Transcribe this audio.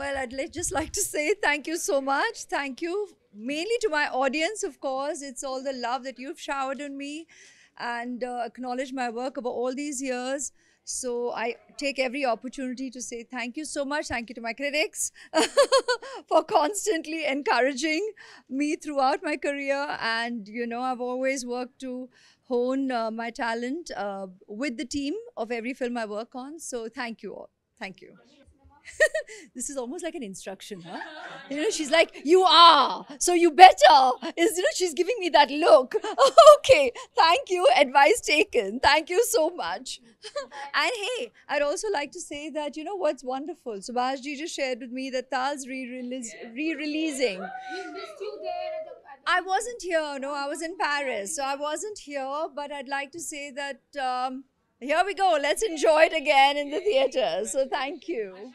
Well, I'd just like to say thank you so much. Thank you mainly to my audience, of course. It's all the love that you've showered on me and uh, acknowledge my work over all these years. So I take every opportunity to say thank you so much. Thank you to my critics for constantly encouraging me throughout my career. And, you know, I've always worked to hone uh, my talent uh, with the team of every film I work on. So thank you all. Thank you. this is almost like an instruction, huh? You know, she's like, you are, so you better. Is you know, she's giving me that look. okay, thank you, advice taken. Thank you so much. and hey, I'd also like to say that you know what's wonderful. Subhashji just shared with me that Tal's re missed re there. I wasn't here. No, I was in Paris, so I wasn't here. But I'd like to say that. Um, here we go. Let's enjoy it again in the theater. So thank you.